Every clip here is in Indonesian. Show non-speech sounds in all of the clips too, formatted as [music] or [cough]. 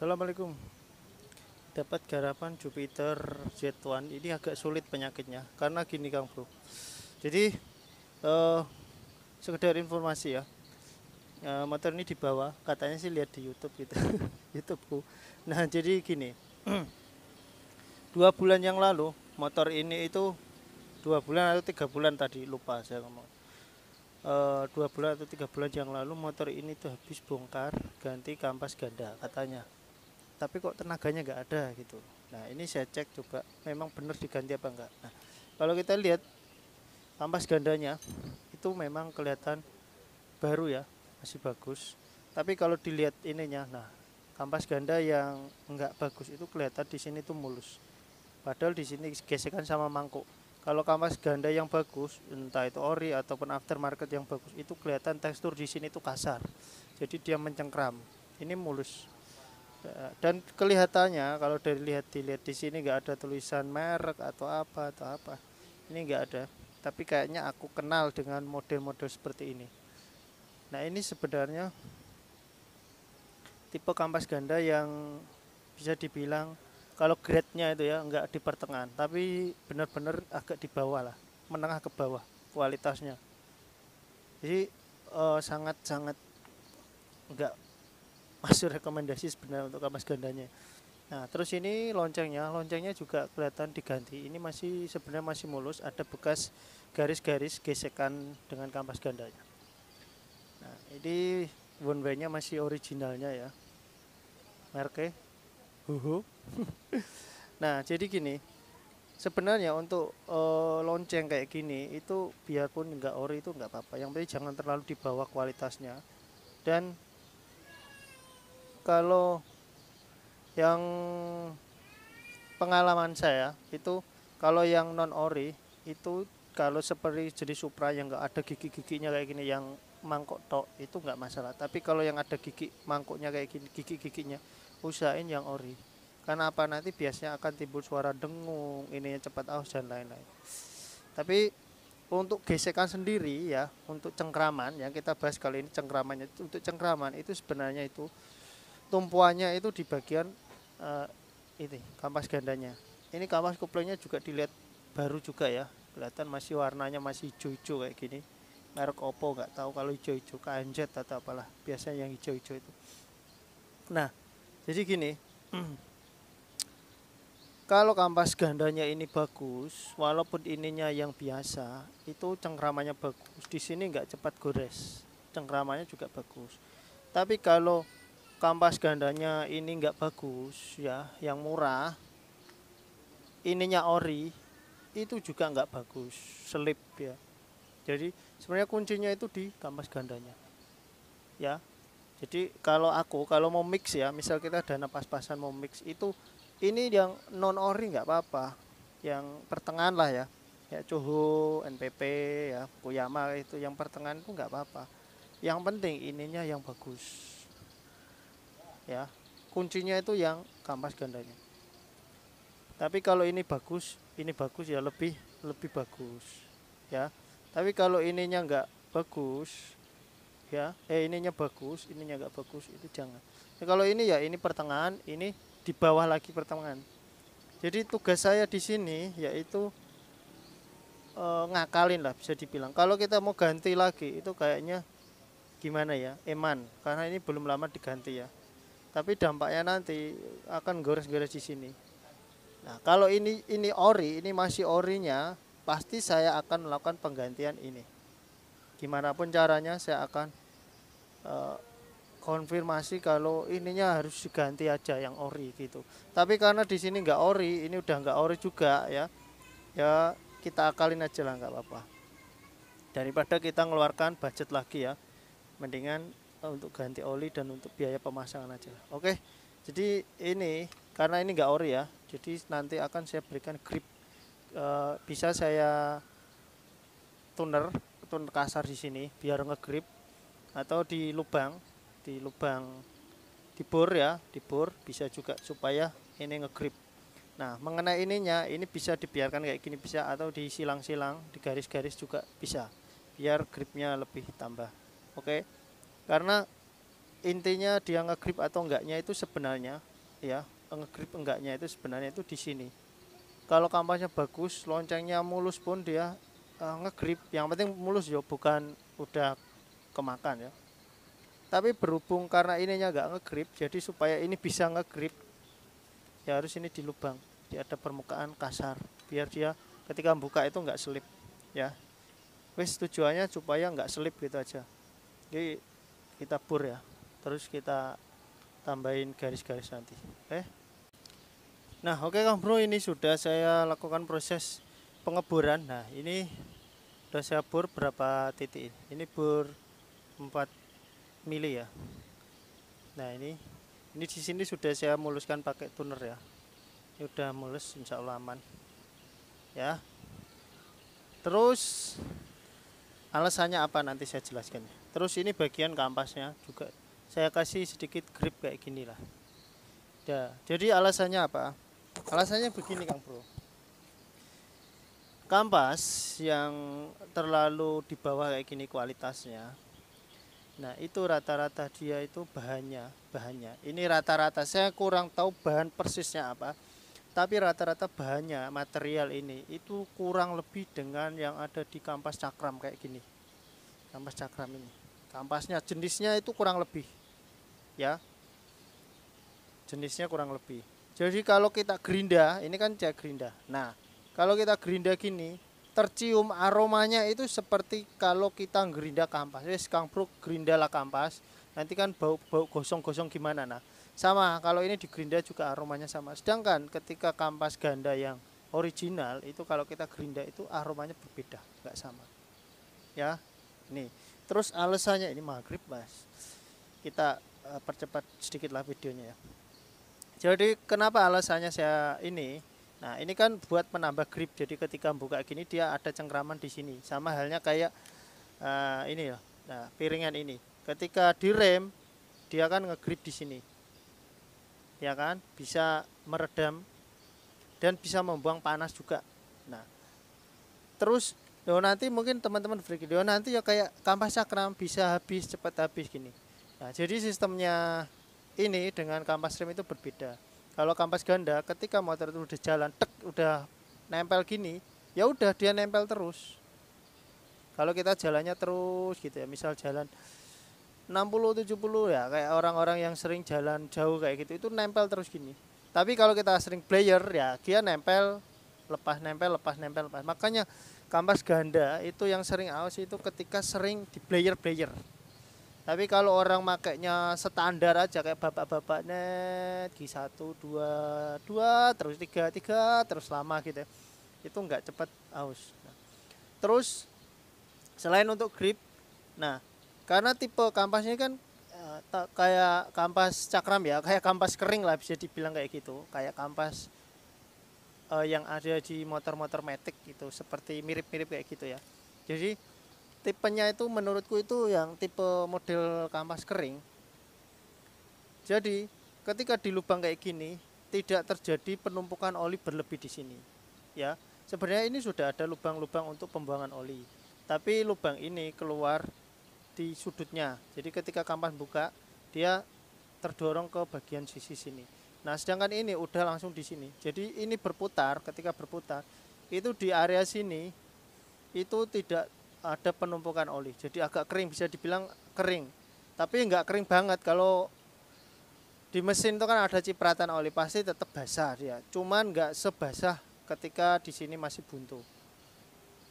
Assalamualaikum dapat garapan Jupiter Z1 ini agak sulit penyakitnya karena gini Kang Bro jadi uh, sekedar informasi ya uh, motor ini dibawa katanya sih lihat di YouTube gitu [laughs] YouTube bro. nah jadi gini [clears throat] dua bulan yang lalu motor ini itu dua bulan atau tiga bulan tadi lupa saya ngomong eh, dua bulan atau tiga bulan yang lalu motor ini tuh habis bongkar ganti kampas ganda katanya tapi kok tenaganya nggak ada gitu nah ini saya cek coba memang benar diganti apa enggak nah kalau kita lihat ampas gandanya itu memang kelihatan baru ya masih bagus tapi kalau dilihat ininya nah kampas ganda yang enggak bagus itu kelihatan di sini tuh mulus padahal di sini gesekan sama mangkuk kalau kampas ganda yang bagus entah itu ori ataupun aftermarket yang bagus itu kelihatan tekstur di sini itu kasar jadi dia mencengkram ini mulus Eh, dan kelihatannya kalau dari lihat dilihat di sini nggak ada tulisan merek atau apa atau apa ini nggak ada tapi kayaknya aku kenal dengan model-model seperti ini nah ini sebenarnya tipe kampas ganda yang bisa dibilang kalau grade-nya itu ya nggak di pertengahan tapi benar-benar agak di bawah lah menengah ke bawah kualitasnya jadi eh, sangat-sangat eh, nggak masuk rekomendasi sebenarnya untuk kampas gandanya nah terus ini loncengnya loncengnya juga kelihatan diganti ini masih sebenarnya masih mulus ada bekas garis-garis gesekan dengan kampas gandanya nah ini one nya masih originalnya ya merke huhu [laughs] nah jadi gini sebenarnya untuk e, lonceng kayak gini itu biarpun nggak ori itu nggak apa-apa yang penting jangan terlalu dibawa kualitasnya dan kalau yang pengalaman saya itu kalau yang non ori itu kalau seperti jenis supra yang enggak ada gigi-giginya kayak gini yang mangkok tok itu enggak masalah tapi kalau yang ada gigi mangkoknya kayak gini gigi-giginya usahain yang ori karena apa nanti biasanya akan timbul suara dengung ininya cepat aus dan lain-lain tapi untuk gesekan sendiri ya untuk cengkraman yang kita bahas kali ini cengkramannya untuk cengkraman itu sebenarnya itu tumpuannya itu di bagian uh, ini kampas gandanya ini kampas nya juga dilihat baru juga ya kelihatan masih warnanya masih hijau-hijau kayak gini merek Oppo nggak tahu kalau hijau-hijau kanjet atau apalah biasanya yang hijau-hijau itu nah jadi gini [clears throat] kalau kampas gandanya ini bagus walaupun ininya yang biasa itu cengkramannya bagus di sini nggak cepat gores cengkramannya juga bagus tapi kalau kampas gandanya ini nggak bagus ya yang murah ininya ori itu juga nggak bagus selip ya jadi sebenarnya kuncinya itu di kampas gandanya ya jadi kalau aku kalau mau mix ya misal kita dana pas-pasan mau mix itu ini yang non ori nggak apa-apa yang pertengahan lah ya ya Coho, NPP ya Kuyama itu yang pertengahan itu nggak apa-apa yang penting ininya yang bagus ya kuncinya itu yang kampas gandanya tapi kalau ini bagus ini bagus ya lebih lebih bagus ya tapi kalau ininya enggak bagus ya eh ininya bagus ininya enggak bagus itu jangan nah, kalau ini ya ini pertengahan ini di bawah lagi pertengahan jadi tugas saya di sini yaitu e, ngakalin lah bisa dibilang kalau kita mau ganti lagi itu kayaknya gimana ya eman karena ini belum lama diganti ya tapi dampaknya nanti akan gores-gores di sini. Nah, kalau ini ini ori, ini masih orinya, pasti saya akan melakukan penggantian ini. Gimana pun caranya saya akan uh, konfirmasi kalau ininya harus diganti aja yang ori gitu. Tapi karena di sini nggak ori, ini udah nggak ori juga ya. Ya kita akalin aja lah nggak apa-apa. Daripada kita ngeluarkan budget lagi ya, mendingan untuk ganti oli dan untuk biaya pemasangan aja oke jadi ini karena ini enggak ori ya jadi nanti akan saya berikan grip e, bisa saya tuner tuner kasar di sini biar ngegrip atau di lubang di lubang dibor ya dibor bisa juga supaya ini ngegrip nah mengenai ininya ini bisa dibiarkan kayak gini bisa atau disilang-silang di garis-garis juga bisa biar gripnya lebih tambah oke okay? karena intinya dia ngegrip atau enggaknya itu sebenarnya ya ngegrip enggaknya itu sebenarnya itu di sini kalau kampasnya bagus loncengnya mulus pun dia uh, ngegrip yang penting mulus ya bukan udah kemakan ya tapi berhubung karena ininya enggak ngegrip jadi supaya ini bisa ngegrip ya harus ini di lubang di ada permukaan kasar biar dia ketika buka itu enggak selip ya wes tujuannya supaya enggak selip gitu aja jadi kita pur ya terus kita tambahin garis-garis nanti oke okay? nah oke okay, Kang Bro ini sudah saya lakukan proses pengeboran. nah ini sudah saya pur berapa titik ini pur 4 mili ya nah ini ini di sini sudah saya muluskan pakai tuner ya ini sudah mulus insya Allah aman ya terus alasannya apa nanti saya jelaskan ya terus ini bagian kampasnya juga saya kasih sedikit grip kayak gini lah ya, jadi alasannya apa alasannya begini Kang Bro kampas yang terlalu di bawah kayak gini kualitasnya nah itu rata-rata dia itu bahannya bahannya ini rata-rata saya kurang tahu bahan persisnya apa tapi rata-rata bahannya material ini itu kurang lebih dengan yang ada di kampas cakram kayak gini kampas cakram ini kampasnya jenisnya itu kurang lebih ya jenisnya kurang lebih jadi kalau kita gerinda ini kan cek gerinda nah kalau kita gerinda gini tercium aromanya itu seperti kalau kita gerinda kampas wes kang bro gerinda lah kampas nanti kan bau bau gosong gosong gimana nah sama kalau ini digerinda juga aromanya sama sedangkan ketika kampas ganda yang original itu kalau kita gerinda itu aromanya berbeda nggak sama ya nih terus alasannya ini maghrib mas kita uh, percepat sedikit lah videonya ya jadi kenapa alasannya saya ini nah ini kan buat menambah grip jadi ketika buka gini dia ada cengkraman di sini sama halnya kayak uh, ini ya nah piringan ini ketika direm dia kan ngegrip di sini ya kan bisa meredam dan bisa membuang panas juga nah terus Yo nanti mungkin teman-teman Frikideo nanti ya kayak kampas cakram bisa habis cepat habis gini. Nah, jadi sistemnya ini dengan kampas rem itu berbeda. Kalau kampas ganda ketika motor itu udah jalan, tek udah nempel gini, ya udah dia nempel terus. Kalau kita jalannya terus gitu ya, misal jalan 60 70 ya kayak orang-orang yang sering jalan jauh kayak gitu itu nempel terus gini. Tapi kalau kita sering player ya dia nempel lepas nempel lepas nempel lepas. Makanya kampas ganda itu yang sering aus itu ketika sering di player player tapi kalau orang makainya standar aja kayak bapak-bapak net di satu dua dua terus tiga tiga terus lama gitu ya. itu nggak cepat aus nah, terus selain untuk grip nah karena tipe kampasnya kan eh, kayak kampas cakram ya kayak kampas kering lah bisa dibilang kayak gitu kayak kampas uh, yang ada di motor-motor Matic gitu seperti mirip-mirip kayak gitu ya jadi tipenya itu menurutku itu yang tipe model kampas kering jadi ketika di lubang kayak gini tidak terjadi penumpukan oli berlebih di sini ya sebenarnya ini sudah ada lubang-lubang untuk pembuangan oli tapi lubang ini keluar di sudutnya jadi ketika kampas buka dia terdorong ke bagian sisi sini Nah, sedangkan ini udah langsung di sini. Jadi ini berputar, ketika berputar itu di area sini itu tidak ada penumpukan oli. Jadi agak kering bisa dibilang kering. Tapi enggak kering banget kalau di mesin itu kan ada cipratan oli pasti tetap basah dia. Cuman enggak sebasah ketika di sini masih buntu.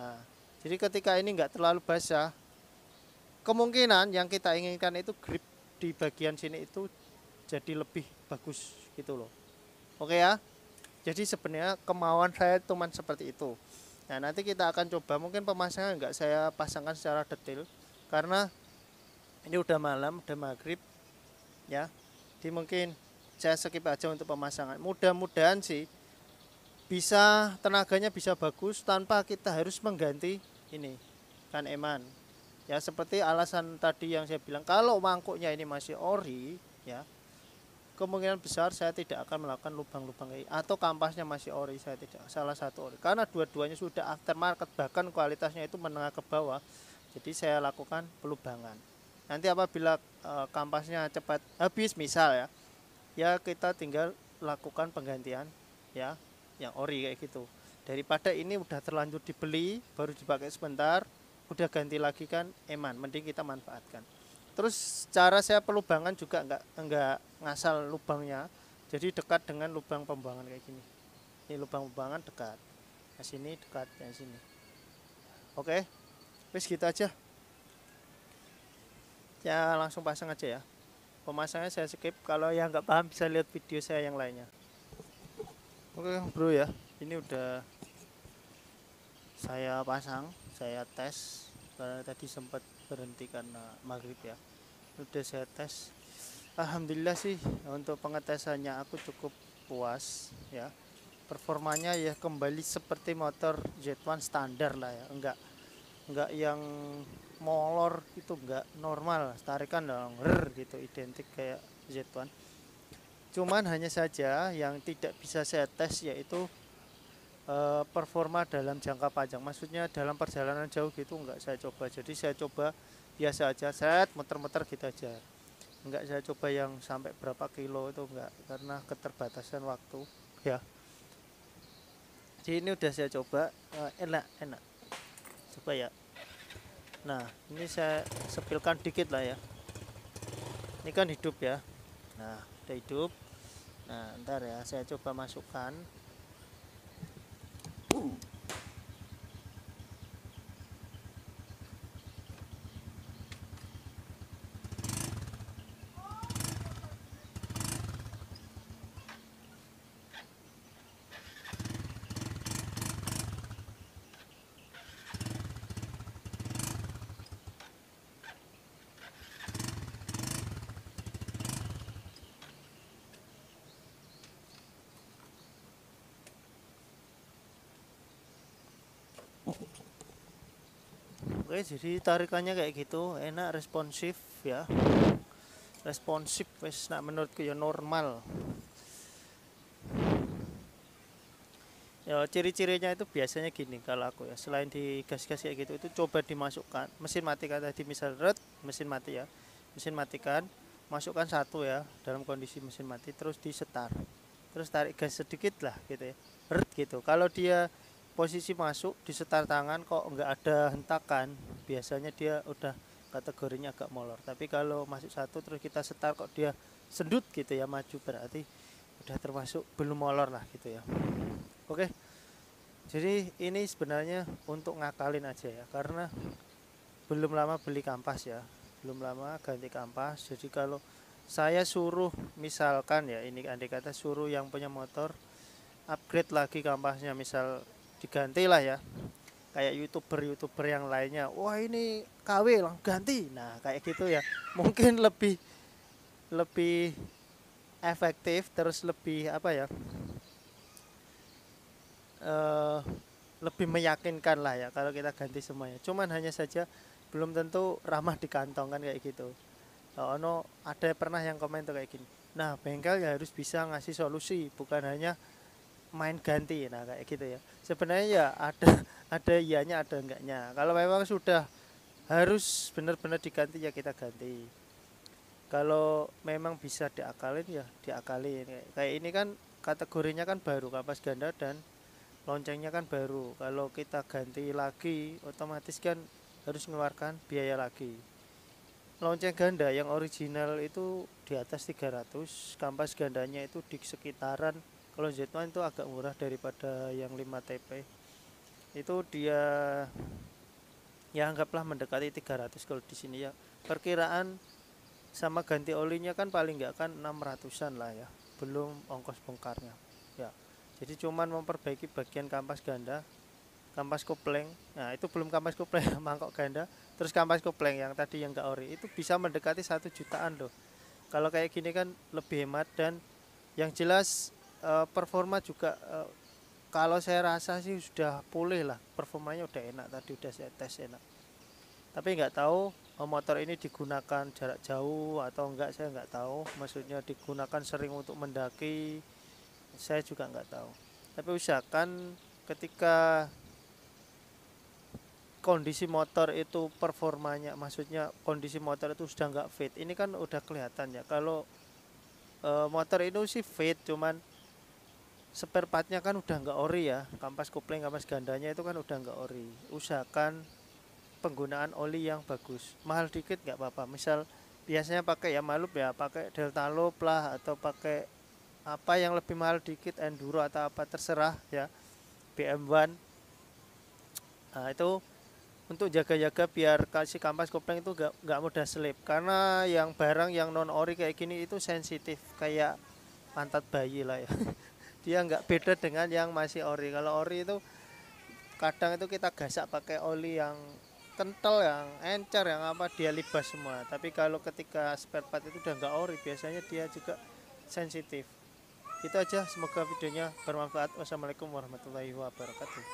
Nah, jadi ketika ini enggak terlalu basah, kemungkinan yang kita inginkan itu grip di bagian sini itu jadi lebih bagus gitu loh oke ya jadi sebenarnya kemauan saya cuma seperti itu nah nanti kita akan coba mungkin pemasangan enggak saya pasangkan secara detail karena ini udah malam udah maghrib ya jadi mungkin saya skip aja untuk pemasangan mudah-mudahan sih bisa tenaganya bisa bagus tanpa kita harus mengganti ini kan eman ya seperti alasan tadi yang saya bilang kalau mangkuknya ini masih ori ya kemungkinan besar saya tidak akan melakukan lubang-lubang ini atau kampasnya masih ori saya tidak salah satu ori karena dua-duanya sudah aftermarket bahkan kualitasnya itu menengah ke bawah jadi saya lakukan pelubangan nanti apabila e, kampasnya cepat habis misal ya ya kita tinggal lakukan penggantian ya yang ori kayak gitu daripada ini udah terlanjur dibeli baru dipakai sebentar udah ganti lagi kan eman mending kita manfaatkan Terus cara saya pelubangan juga enggak nggak ngasal lubangnya. Jadi dekat dengan lubang pembuangan kayak gini. Ini lubang pembuangan dekat. Yang sini dekat yang sini. Oke. Wis gitu aja. Ya langsung pasang aja ya. pemasangnya saya skip. Kalau yang enggak paham bisa lihat video saya yang lainnya. Oke, Bro ya. Ini udah saya pasang, saya tes. tadi sempat berhenti karena maghrib ya udah saya tes Alhamdulillah sih untuk pengetesannya aku cukup puas ya performanya ya kembali seperti motor Z1 standar lah ya enggak enggak yang molor itu enggak normal tarikan dong rrr, gitu identik kayak Z1 cuman hanya saja yang tidak bisa saya tes yaitu Eh, performa dalam jangka panjang. Maksudnya dalam perjalanan jauh gitu enggak saya coba. Jadi saya coba biasa aja, set muter-muter gitu aja. enggak saya coba yang sampai berapa kilo itu enggak karena keterbatasan waktu [laughs] ya. Jadi ini udah saya coba uh, enak enak. Coba ya. Nah, ini saya sepilkan dikit lah ya. Ini kan hidup ya. Nah, udah hidup. Nah, ntar ya saya coba masukkan oke jadi tarikannya kayak gitu enak responsif ya responsif wes nak menurutku ya normal ya ciri-cirinya itu biasanya gini kalau aku ya selain di gas-gas kayak gitu itu coba dimasukkan mesin matikan tadi misal red mesin mati ya mesin matikan masukkan satu ya dalam kondisi mesin mati terus disetar terus tarik gas sedikit lah gitu ya red gitu kalau dia posisi masuk di setar tangan kok nggak ada hentakan biasanya dia udah kategorinya agak molor tapi kalau masuk satu terus kita setar kok dia sedut gitu ya maju berarti udah termasuk belum molor lah gitu ya oke jadi ini sebenarnya untuk ngakalin aja ya karena belum lama beli kampas ya belum lama ganti kampas jadi kalau saya suruh misalkan ya ini andai kata suruh yang punya motor upgrade lagi kampasnya misal digantilah ya kayak youtuber-youtuber yang lainnya wah ini KW lang ganti nah kayak gitu ya [laughs] mungkin lebih lebih efektif terus lebih apa ya uh, lebih meyakinkan lah ya kalau kita ganti semuanya cuman hanya saja belum tentu ramah di kantong kan kayak gitu oh, no ada pernah yang komen tuh kayak gini nah bengkel ya harus bisa ngasih solusi bukan hanya main ganti nah kayak gitu ya sebenarnya ya ada [laughs] ada ianya ada enggaknya kalau memang sudah harus benar-benar diganti ya kita ganti kalau memang bisa diakalin ya diakalin kayak ini kan kategorinya kan baru kapas ganda dan loncengnya kan baru kalau kita ganti lagi otomatis kan harus mengeluarkan biaya lagi lonceng ganda yang original itu di atas 300 kampas gandanya itu di sekitaran kalau Z1 itu agak murah daripada yang 5 TP itu dia ya anggaplah mendekati 300 kalau di sini ya perkiraan sama ganti olinya kan paling nggak kan 600an lah ya belum ongkos bongkarnya ya jadi cuman memperbaiki bagian kampas ganda kampas kopling nah itu belum kampas kopling [laughs] mangkok ganda terus kampas kopling yang tadi yang nggak ori itu bisa mendekati satu jutaan loh kalau kayak gini kan lebih hemat dan yang jelas Eh, performa juga eh, kalau saya rasa sih sudah pulih lah performanya udah enak tadi udah saya tes enak tapi nggak tahu eh, motor ini digunakan jarak jauh atau enggak saya nggak tahu maksudnya digunakan sering untuk mendaki saya juga nggak tahu tapi usahakan ketika kondisi motor itu performanya maksudnya kondisi motor itu sudah nggak fit ini kan udah kelihatan ya kalau motor itu sih fit cuman spare partnya kan udah nggak ori ya kampas kopling kampas gandanya itu kan udah nggak ori usahakan penggunaan oli yang bagus mahal dikit nggak apa-apa misal biasanya pakai ya malup ya pakai delta loop lah atau pakai apa yang lebih mahal dikit enduro atau apa terserah ya BM1 nah itu untuk jaga-jaga biar kasih kampas kopling itu nggak gak mudah selip karena yang barang yang non ori kayak gini itu sensitif kayak pantat bayi lah ya [laughs] dia nggak beda dengan yang masih ori kalau ori itu kadang itu kita gasak pakai oli yang kental yang encer yang apa dia libas semua tapi kalau ketika spare part itu udah nggak ori biasanya dia juga sensitif itu aja semoga videonya bermanfaat wassalamualaikum warahmatullahi wabarakatuh